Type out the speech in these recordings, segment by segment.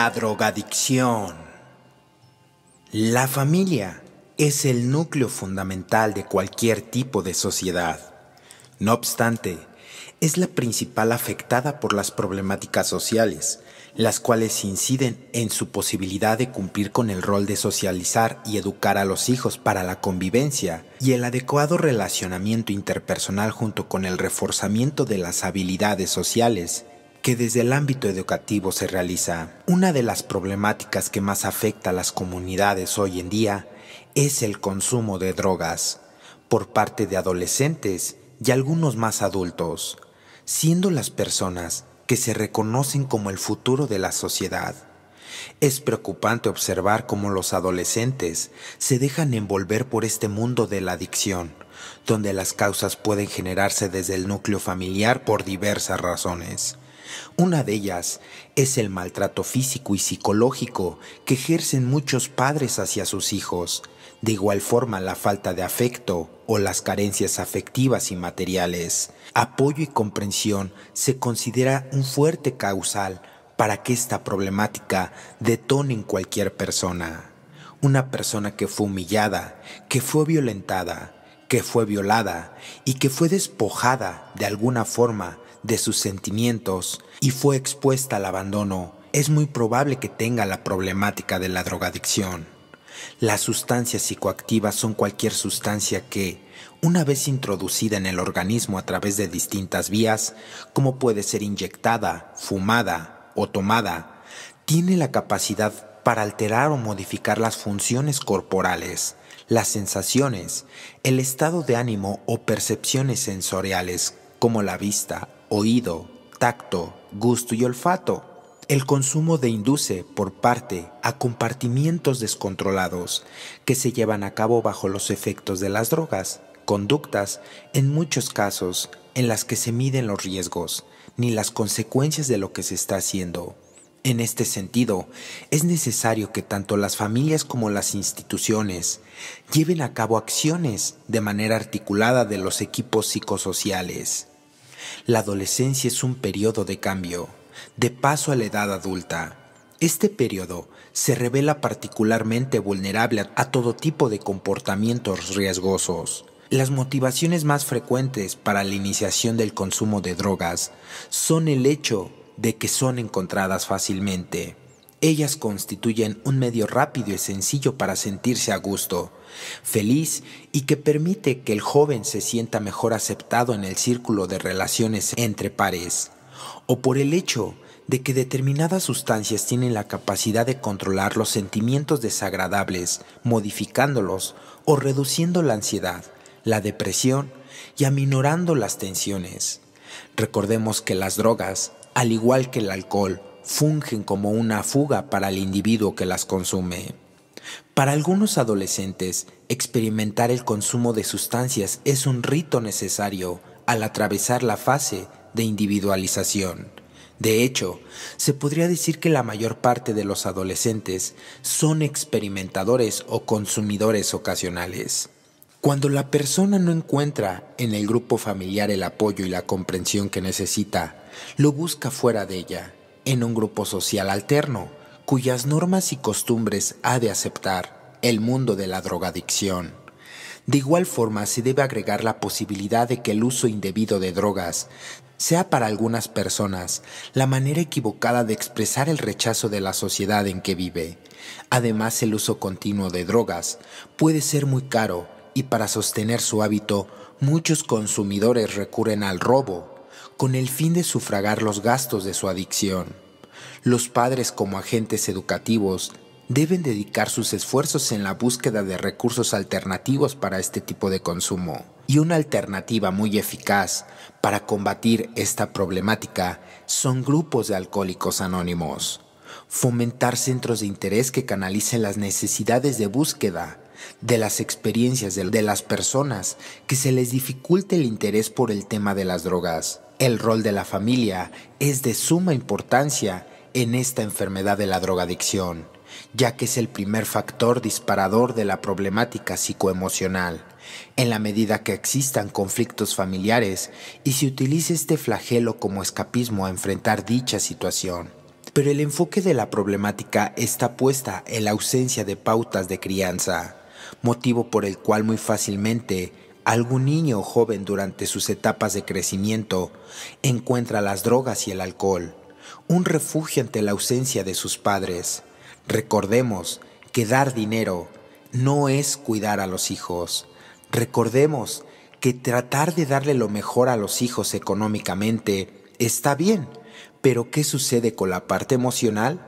La drogadicción. La familia es el núcleo fundamental de cualquier tipo de sociedad. No obstante, es la principal afectada por las problemáticas sociales, las cuales inciden en su posibilidad de cumplir con el rol de socializar y educar a los hijos para la convivencia y el adecuado relacionamiento interpersonal junto con el reforzamiento de las habilidades sociales que desde el ámbito educativo se realiza. Una de las problemáticas que más afecta a las comunidades hoy en día es el consumo de drogas por parte de adolescentes y algunos más adultos, siendo las personas que se reconocen como el futuro de la sociedad. Es preocupante observar cómo los adolescentes se dejan envolver por este mundo de la adicción, donde las causas pueden generarse desde el núcleo familiar por diversas razones, una de ellas es el maltrato físico y psicológico que ejercen muchos padres hacia sus hijos, de igual forma la falta de afecto o las carencias afectivas y materiales. Apoyo y comprensión se considera un fuerte causal para que esta problemática detone en cualquier persona. Una persona que fue humillada, que fue violentada, que fue violada y que fue despojada de alguna forma de sus sentimientos y fue expuesta al abandono, es muy probable que tenga la problemática de la drogadicción. Las sustancias psicoactivas son cualquier sustancia que, una vez introducida en el organismo a través de distintas vías, como puede ser inyectada, fumada o tomada, tiene la capacidad para alterar o modificar las funciones corporales, las sensaciones, el estado de ánimo o percepciones sensoriales, como la vista, oído, tacto, gusto y olfato. El consumo de induce, por parte, a compartimientos descontrolados que se llevan a cabo bajo los efectos de las drogas, conductas, en muchos casos, en las que se miden los riesgos, ni las consecuencias de lo que se está haciendo. En este sentido, es necesario que tanto las familias como las instituciones lleven a cabo acciones de manera articulada de los equipos psicosociales la adolescencia es un periodo de cambio, de paso a la edad adulta. Este periodo se revela particularmente vulnerable a todo tipo de comportamientos riesgosos. Las motivaciones más frecuentes para la iniciación del consumo de drogas son el hecho de que son encontradas fácilmente, ellas constituyen un medio rápido y sencillo para sentirse a gusto, feliz y que permite que el joven se sienta mejor aceptado en el círculo de relaciones entre pares, o por el hecho de que determinadas sustancias tienen la capacidad de controlar los sentimientos desagradables, modificándolos o reduciendo la ansiedad, la depresión y aminorando las tensiones. Recordemos que las drogas, al igual que el alcohol, fungen como una fuga para el individuo que las consume. Para algunos adolescentes, experimentar el consumo de sustancias es un rito necesario al atravesar la fase de individualización. De hecho, se podría decir que la mayor parte de los adolescentes son experimentadores o consumidores ocasionales. Cuando la persona no encuentra en el grupo familiar el apoyo y la comprensión que necesita, lo busca fuera de ella en un grupo social alterno, cuyas normas y costumbres ha de aceptar el mundo de la drogadicción. De igual forma, se debe agregar la posibilidad de que el uso indebido de drogas sea para algunas personas la manera equivocada de expresar el rechazo de la sociedad en que vive. Además, el uso continuo de drogas puede ser muy caro y para sostener su hábito muchos consumidores recurren al robo, con el fin de sufragar los gastos de su adicción. Los padres como agentes educativos deben dedicar sus esfuerzos en la búsqueda de recursos alternativos para este tipo de consumo. Y una alternativa muy eficaz para combatir esta problemática son grupos de alcohólicos anónimos. Fomentar centros de interés que canalicen las necesidades de búsqueda de las experiencias de, las personas que se les dificulte el interés por el tema de las drogas el rol de la familia es de suma importancia en esta enfermedad de la drogadicción, ya que es el primer factor disparador de la problemática psicoemocional. En la medida que existan conflictos familiares y se utilice este flagelo como escapismo a enfrentar dicha situación. Pero el enfoque de la problemática está puesta en la ausencia de pautas de crianza, motivo por el cual muy fácilmente algún niño o joven durante sus etapas de crecimiento encuentra las drogas y el alcohol, un refugio ante la ausencia de sus padres. Recordemos que dar dinero no es cuidar a los hijos. Recordemos que tratar de darle lo mejor a los hijos económicamente está bien, pero ¿qué sucede con la parte emocional?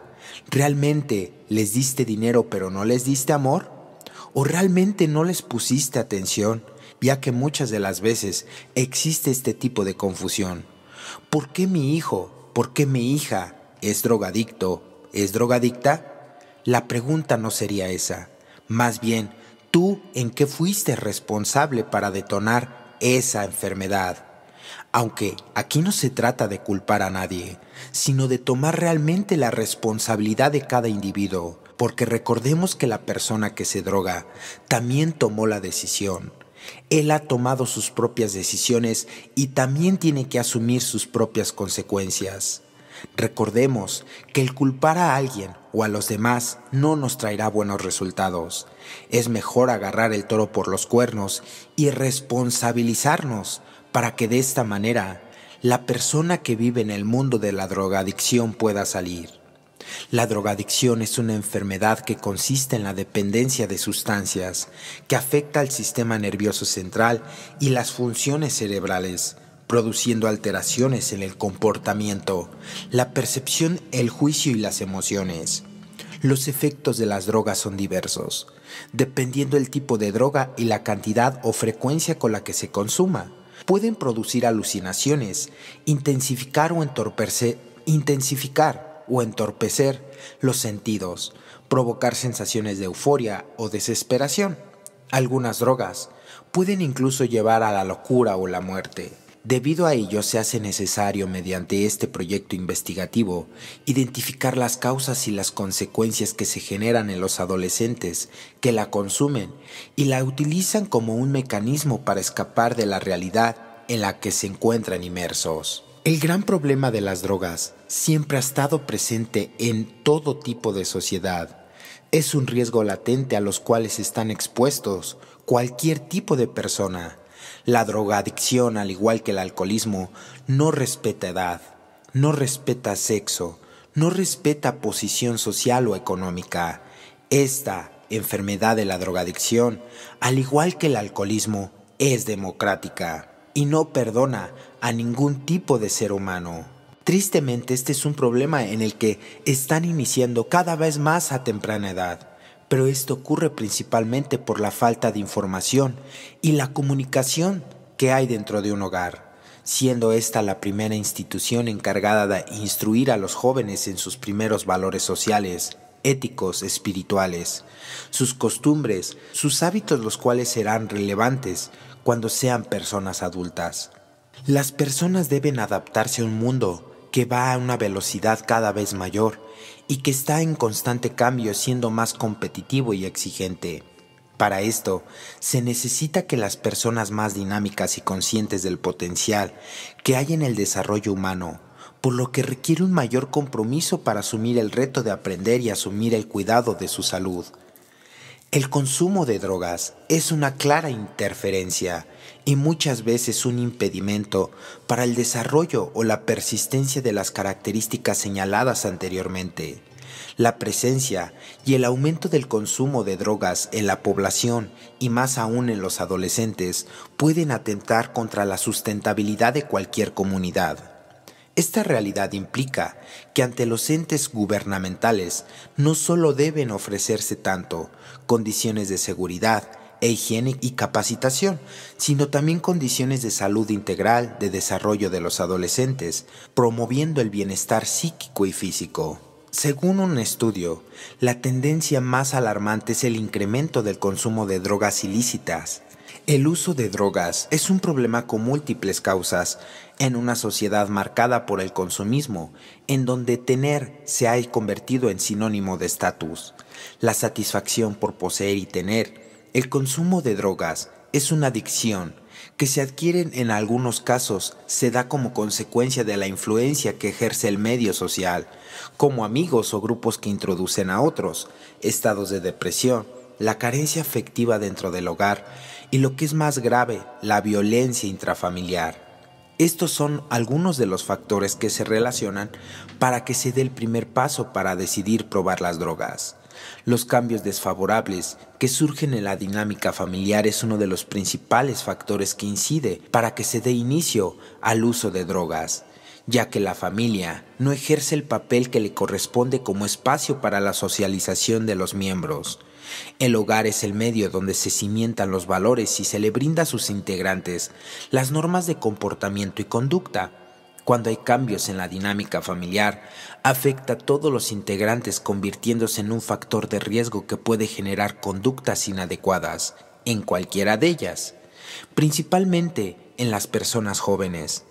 ¿Realmente les diste dinero pero no les diste amor? ¿O realmente no les pusiste atención? ya que muchas de las veces existe este tipo de confusión. ¿Por qué mi hijo, por qué mi hija es drogadicto, es drogadicta? La pregunta no sería esa. Más bien, ¿tú en qué fuiste responsable para detonar esa enfermedad? Aunque aquí no se trata de culpar a nadie, sino de tomar realmente la responsabilidad de cada individuo, porque recordemos que la persona que se droga también tomó la decisión, él ha tomado sus propias decisiones y también tiene que asumir sus propias consecuencias. Recordemos que el culpar a alguien o a los demás no nos traerá buenos resultados. Es mejor agarrar el toro por los cuernos y responsabilizarnos para que de esta manera la persona que vive en el mundo de la drogadicción pueda salir. La drogadicción es una enfermedad que consiste en la dependencia de sustancias, que afecta al sistema nervioso central y las funciones cerebrales, produciendo alteraciones en el comportamiento, la percepción, el juicio y las emociones. Los efectos de las drogas son diversos, dependiendo del tipo de droga y la cantidad o frecuencia con la que se consuma. Pueden producir alucinaciones, intensificar o entorpecer, intensificar o entorpecer los sentidos, provocar sensaciones de euforia o desesperación. Algunas drogas pueden incluso llevar a la locura o la muerte. Debido a ello se hace necesario mediante este proyecto investigativo identificar las causas y las consecuencias que se generan en los adolescentes que la consumen y la utilizan como un mecanismo para escapar de la realidad en la que se encuentran inmersos. El gran problema de las drogas siempre ha estado presente en todo tipo de sociedad. Es un riesgo latente a los cuales están expuestos cualquier tipo de persona. La drogadicción, al igual que el alcoholismo, no respeta edad, no respeta sexo, no respeta posición social o económica. Esta enfermedad de la drogadicción, al igual que el alcoholismo, es democrática y no perdona a ningún tipo de ser humano. Tristemente este es un problema en el que están iniciando cada vez más a temprana edad, pero esto ocurre principalmente por la falta de información y la comunicación que hay dentro de un hogar, siendo esta la primera institución encargada de instruir a los jóvenes en sus primeros valores sociales, éticos, espirituales, sus costumbres, sus hábitos los cuales serán relevantes cuando sean personas adultas. Las personas deben adaptarse a un mundo que va a una velocidad cada vez mayor y que está en constante cambio siendo más competitivo y exigente. Para esto, se necesita que las personas más dinámicas y conscientes del potencial que hay en el desarrollo humano, por lo que requiere un mayor compromiso para asumir el reto de aprender y asumir el cuidado de su salud, el consumo de drogas es una clara interferencia y muchas veces un impedimento para el desarrollo o la persistencia de las características señaladas anteriormente. La presencia y el aumento del consumo de drogas en la población y más aún en los adolescentes pueden atentar contra la sustentabilidad de cualquier comunidad. Esta realidad implica que ante los entes gubernamentales no solo deben ofrecerse tanto condiciones de seguridad, e higiene y capacitación, sino también condiciones de salud integral de desarrollo de los adolescentes, promoviendo el bienestar psíquico y físico. Según un estudio, la tendencia más alarmante es el incremento del consumo de drogas ilícitas, el uso de drogas es un problema con múltiples causas en una sociedad marcada por el consumismo, en donde tener se ha convertido en sinónimo de estatus. La satisfacción por poseer y tener, el consumo de drogas, es una adicción que se adquiere en algunos casos se da como consecuencia de la influencia que ejerce el medio social, como amigos o grupos que introducen a otros, estados de depresión, la carencia afectiva dentro del hogar y lo que es más grave, la violencia intrafamiliar. Estos son algunos de los factores que se relacionan para que se dé el primer paso para decidir probar las drogas. Los cambios desfavorables que surgen en la dinámica familiar es uno de los principales factores que incide para que se dé inicio al uso de drogas, ya que la familia no ejerce el papel que le corresponde como espacio para la socialización de los miembros. El hogar es el medio donde se cimientan los valores y se le brinda a sus integrantes las normas de comportamiento y conducta. Cuando hay cambios en la dinámica familiar, afecta a todos los integrantes convirtiéndose en un factor de riesgo que puede generar conductas inadecuadas en cualquiera de ellas, principalmente en las personas jóvenes.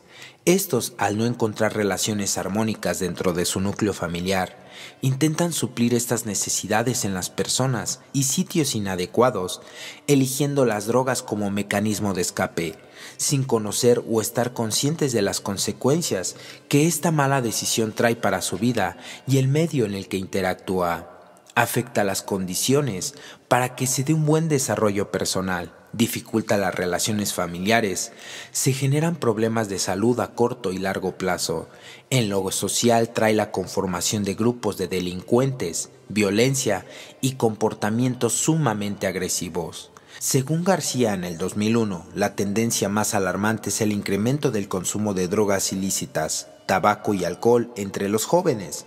Estos, al no encontrar relaciones armónicas dentro de su núcleo familiar, intentan suplir estas necesidades en las personas y sitios inadecuados, eligiendo las drogas como mecanismo de escape, sin conocer o estar conscientes de las consecuencias que esta mala decisión trae para su vida y el medio en el que interactúa. Afecta las condiciones para que se dé un buen desarrollo personal dificulta las relaciones familiares, se generan problemas de salud a corto y largo plazo, en lo social trae la conformación de grupos de delincuentes, violencia y comportamientos sumamente agresivos. Según García en el 2001, la tendencia más alarmante es el incremento del consumo de drogas ilícitas, tabaco y alcohol entre los jóvenes.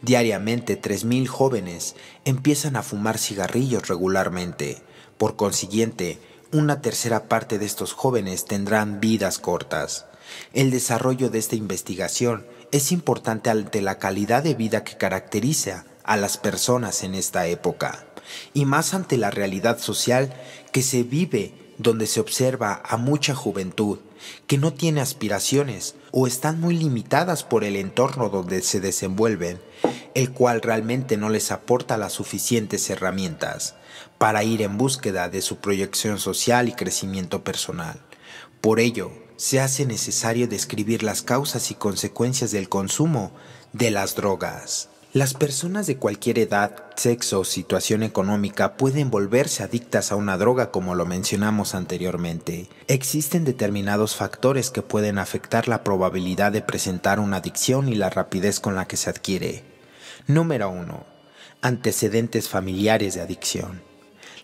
Diariamente 3.000 jóvenes empiezan a fumar cigarrillos regularmente. Por consiguiente, una tercera parte de estos jóvenes tendrán vidas cortas. El desarrollo de esta investigación es importante ante la calidad de vida que caracteriza a las personas en esta época, y más ante la realidad social que se vive donde se observa a mucha juventud que no tiene aspiraciones o están muy limitadas por el entorno donde se desenvuelven, el cual realmente no les aporta las suficientes herramientas para ir en búsqueda de su proyección social y crecimiento personal. Por ello, se hace necesario describir las causas y consecuencias del consumo de las drogas. Las personas de cualquier edad, sexo o situación económica pueden volverse adictas a una droga como lo mencionamos anteriormente. Existen determinados factores que pueden afectar la probabilidad de presentar una adicción y la rapidez con la que se adquiere. Número 1. Antecedentes familiares de adicción.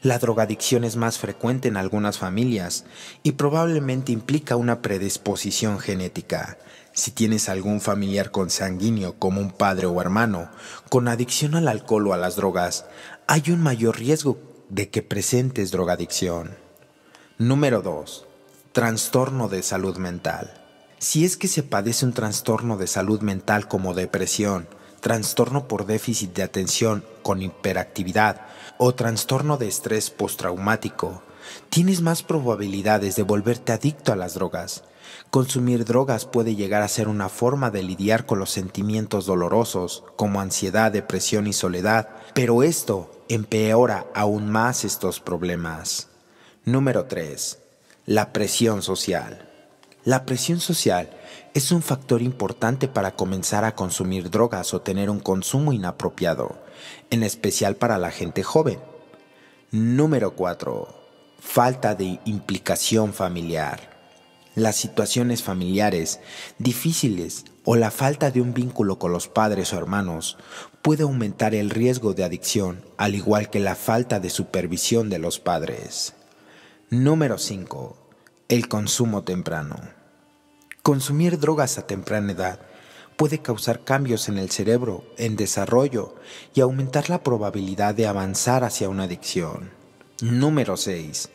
La drogadicción es más frecuente en algunas familias y probablemente implica una predisposición genética. Si tienes algún familiar consanguíneo como un padre o hermano con adicción al alcohol o a las drogas, hay un mayor riesgo de que presentes drogadicción. Número 2. Trastorno de salud mental. Si es que se padece un trastorno de salud mental como depresión, trastorno por déficit de atención con hiperactividad o trastorno de estrés postraumático, tienes más probabilidades de volverte adicto a las drogas. Consumir drogas puede llegar a ser una forma de lidiar con los sentimientos dolorosos, como ansiedad, depresión y soledad, pero esto empeora aún más estos problemas. Número 3. La presión social. La presión social es un factor importante para comenzar a consumir drogas o tener un consumo inapropiado, en especial para la gente joven. Número 4. Falta de implicación familiar. Las situaciones familiares difíciles o la falta de un vínculo con los padres o hermanos puede aumentar el riesgo de adicción, al igual que la falta de supervisión de los padres. Número 5. El consumo temprano. Consumir drogas a temprana edad puede causar cambios en el cerebro, en desarrollo y aumentar la probabilidad de avanzar hacia una adicción. Número 6.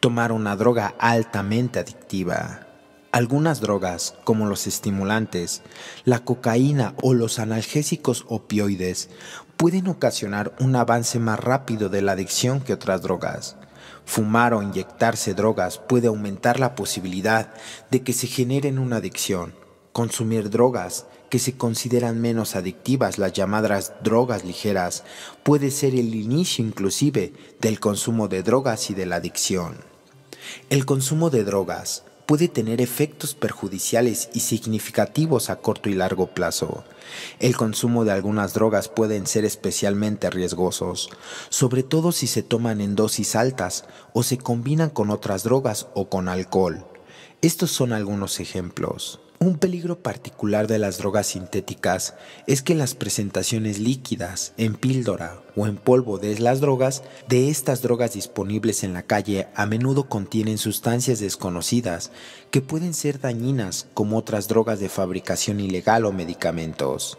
Tomar una droga altamente adictiva. Algunas drogas, como los estimulantes, la cocaína o los analgésicos opioides, pueden ocasionar un avance más rápido de la adicción que otras drogas, Fumar o inyectarse drogas puede aumentar la posibilidad de que se generen una adicción. Consumir drogas que se consideran menos adictivas, las llamadas drogas ligeras, puede ser el inicio inclusive del consumo de drogas y de la adicción. El consumo de drogas puede tener efectos perjudiciales y significativos a corto y largo plazo. El consumo de algunas drogas pueden ser especialmente riesgosos, sobre todo si se toman en dosis altas o se combinan con otras drogas o con alcohol. Estos son algunos ejemplos. Un peligro particular de las drogas sintéticas es que las presentaciones líquidas, en píldora o en polvo de las drogas, de estas drogas disponibles en la calle a menudo contienen sustancias desconocidas que pueden ser dañinas como otras drogas de fabricación ilegal o medicamentos.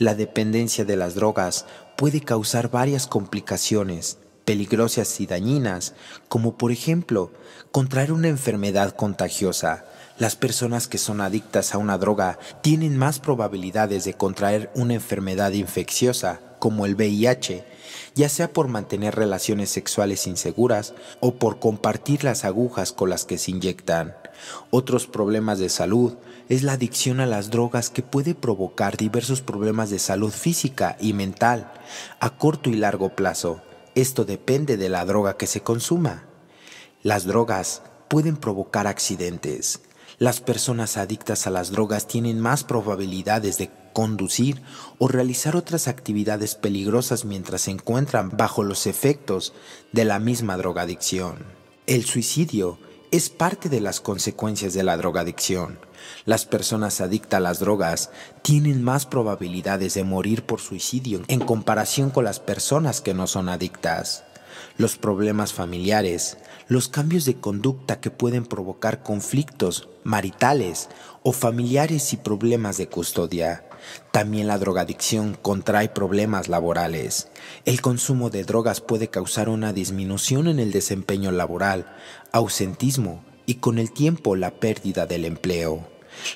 La dependencia de las drogas puede causar varias complicaciones, peligrosas y dañinas, como por ejemplo contraer una enfermedad contagiosa. Las personas que son adictas a una droga tienen más probabilidades de contraer una enfermedad infecciosa, como el VIH, ya sea por mantener relaciones sexuales inseguras o por compartir las agujas con las que se inyectan. Otros problemas de salud es la adicción a las drogas que puede provocar diversos problemas de salud física y mental a corto y largo plazo esto depende de la droga que se consuma. Las drogas pueden provocar accidentes. Las personas adictas a las drogas tienen más probabilidades de conducir o realizar otras actividades peligrosas mientras se encuentran bajo los efectos de la misma drogadicción. El suicidio es parte de las consecuencias de la drogadicción. Las personas adictas a las drogas tienen más probabilidades de morir por suicidio en comparación con las personas que no son adictas. Los problemas familiares, los cambios de conducta que pueden provocar conflictos maritales o familiares y problemas de custodia. También la drogadicción contrae problemas laborales. El consumo de drogas puede causar una disminución en el desempeño laboral, ausentismo y con el tiempo la pérdida del empleo.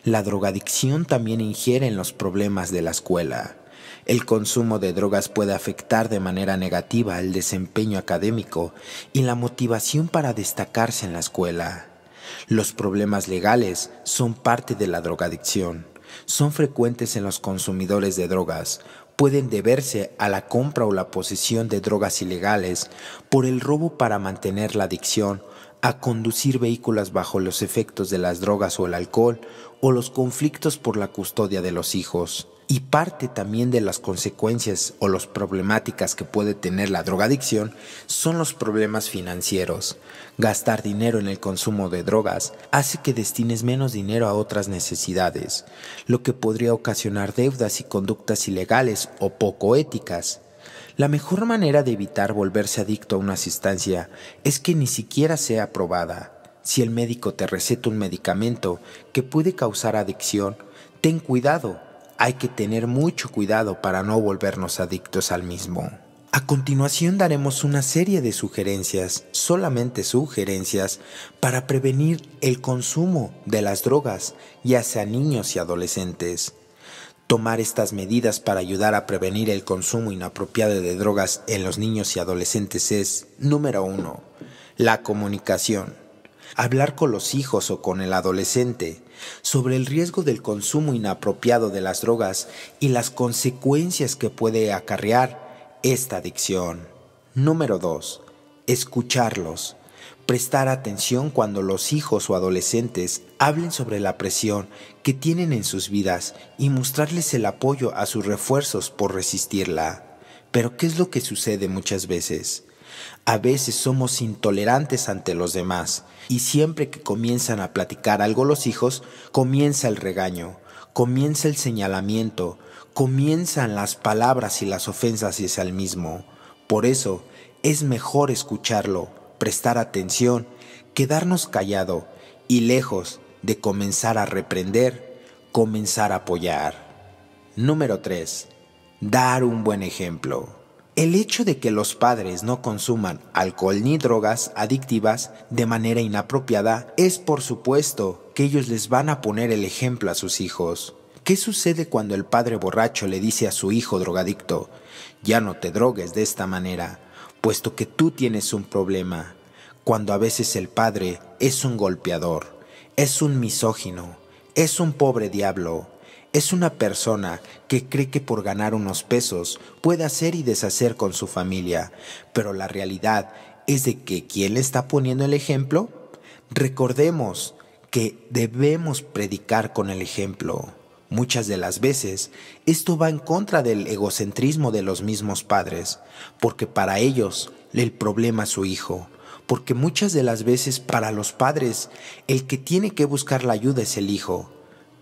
La drogadicción también ingiere en los problemas de la escuela. El consumo de drogas puede afectar de manera negativa el desempeño académico y la motivación para destacarse en la escuela. Los problemas legales son parte de la drogadicción. Son frecuentes en los consumidores de drogas. Pueden deberse a la compra o la posesión de drogas ilegales, por el robo para mantener la adicción a conducir vehículos bajo los efectos de las drogas o el alcohol o los conflictos por la custodia de los hijos. Y parte también de las consecuencias o las problemáticas que puede tener la drogadicción son los problemas financieros. Gastar dinero en el consumo de drogas hace que destines menos dinero a otras necesidades, lo que podría ocasionar deudas y conductas ilegales o poco éticas. La mejor manera de evitar volverse adicto a una sustancia es que ni siquiera sea probada. Si el médico te receta un medicamento que puede causar adicción, ten cuidado, hay que tener mucho cuidado para no volvernos adictos al mismo. A continuación daremos una serie de sugerencias, solamente sugerencias, para prevenir el consumo de las drogas, ya sea niños y adolescentes tomar estas medidas para ayudar a prevenir el consumo inapropiado de drogas en los niños y adolescentes es, número uno, la comunicación. Hablar con los hijos o con el adolescente sobre el riesgo del consumo inapropiado de las drogas y las consecuencias que puede acarrear esta adicción. Número 2. Escucharlos prestar atención cuando los hijos o adolescentes hablen sobre la presión que tienen en sus vidas y mostrarles el apoyo a sus refuerzos por resistirla. Pero ¿qué es lo que sucede muchas veces? A veces somos intolerantes ante los demás y siempre que comienzan a platicar algo los hijos, comienza el regaño, comienza el señalamiento, comienzan las palabras y las ofensas es el mismo. Por eso es mejor escucharlo, prestar atención, quedarnos callado y lejos de comenzar a reprender, comenzar a apoyar. Número 3. Dar un buen ejemplo. El hecho de que los padres no consuman alcohol ni drogas adictivas de manera inapropiada es por supuesto que ellos les van a poner el ejemplo a sus hijos. ¿Qué sucede cuando el padre borracho le dice a su hijo drogadicto, ya no te drogues de esta manera? puesto que tú tienes un problema, cuando a veces el padre es un golpeador, es un misógino, es un pobre diablo, es una persona que cree que por ganar unos pesos puede hacer y deshacer con su familia, pero la realidad es de que ¿quién le está poniendo el ejemplo? Recordemos que debemos predicar con el ejemplo. Muchas de las veces esto va en contra del egocentrismo de los mismos padres, porque para ellos el problema es su hijo, porque muchas de las veces para los padres el que tiene que buscar la ayuda es el hijo.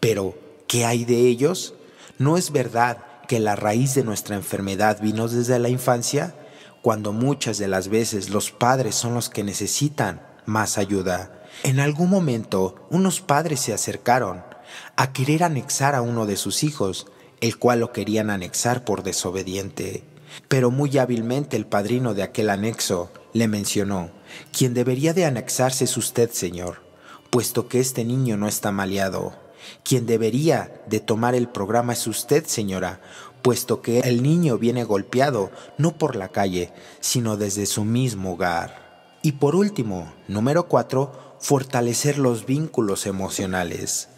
Pero, ¿qué hay de ellos? ¿No es verdad que la raíz de nuestra enfermedad vino desde la infancia? Cuando muchas de las veces los padres son los que necesitan más ayuda. En algún momento unos padres se acercaron a querer anexar a uno de sus hijos, el cual lo querían anexar por desobediente. Pero muy hábilmente el padrino de aquel anexo le mencionó, quien debería de anexarse es usted, señor, puesto que este niño no está maleado. Quien debería de tomar el programa es usted, señora, puesto que el niño viene golpeado no por la calle, sino desde su mismo hogar. Y por último, número cuatro, fortalecer los vínculos emocionales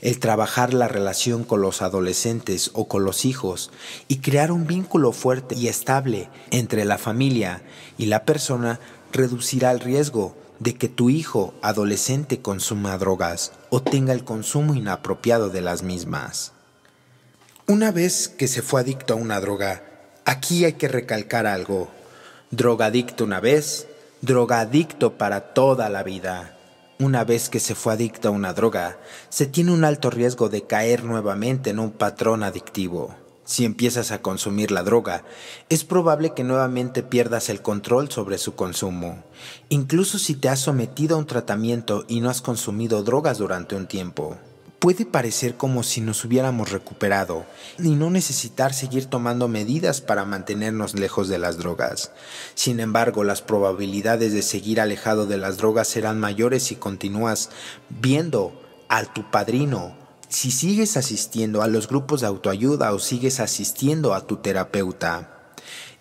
el trabajar la relación con los adolescentes o con los hijos y crear un vínculo fuerte y estable entre la familia y la persona reducirá el riesgo de que tu hijo adolescente consuma drogas o tenga el consumo inapropiado de las mismas. Una vez que se fue adicto a una droga, aquí hay que recalcar algo. Drogadicto una vez, drogadicto para toda la vida. Una vez que se fue adicto a una droga, se tiene un alto riesgo de caer nuevamente en un patrón adictivo. Si empiezas a consumir la droga, es probable que nuevamente pierdas el control sobre su consumo, incluso si te has sometido a un tratamiento y no has consumido drogas durante un tiempo. Puede parecer como si nos hubiéramos recuperado y no necesitar seguir tomando medidas para mantenernos lejos de las drogas. Sin embargo, las probabilidades de seguir alejado de las drogas serán mayores si continúas viendo a tu padrino si sigues asistiendo a los grupos de autoayuda o sigues asistiendo a tu terapeuta.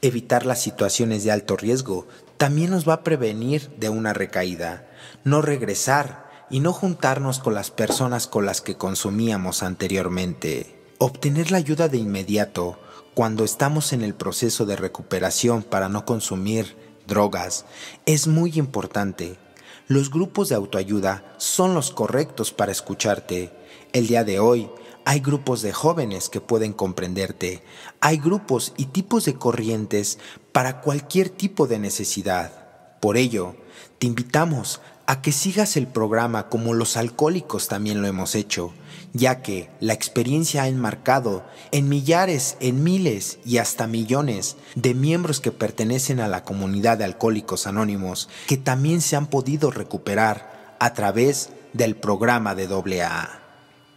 Evitar las situaciones de alto riesgo también nos va a prevenir de una recaída. No regresar y no juntarnos con las personas con las que consumíamos anteriormente. Obtener la ayuda de inmediato cuando estamos en el proceso de recuperación para no consumir drogas es muy importante. Los grupos de autoayuda son los correctos para escucharte. El día de hoy hay grupos de jóvenes que pueden comprenderte. Hay grupos y tipos de corrientes para cualquier tipo de necesidad. Por ello, te invitamos a que sigas el programa como los alcohólicos también lo hemos hecho, ya que la experiencia ha enmarcado en millares, en miles y hasta millones de miembros que pertenecen a la comunidad de alcohólicos anónimos que también se han podido recuperar a través del programa de AA.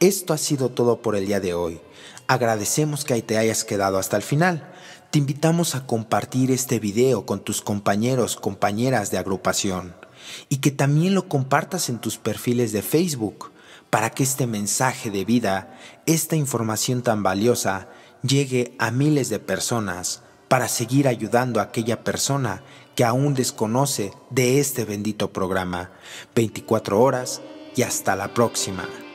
Esto ha sido todo por el día de hoy. Agradecemos que te hayas quedado hasta el final. Te invitamos a compartir este video con tus compañeros, compañeras de agrupación y que también lo compartas en tus perfiles de Facebook para que este mensaje de vida, esta información tan valiosa, llegue a miles de personas para seguir ayudando a aquella persona que aún desconoce de este bendito programa. 24 horas y hasta la próxima.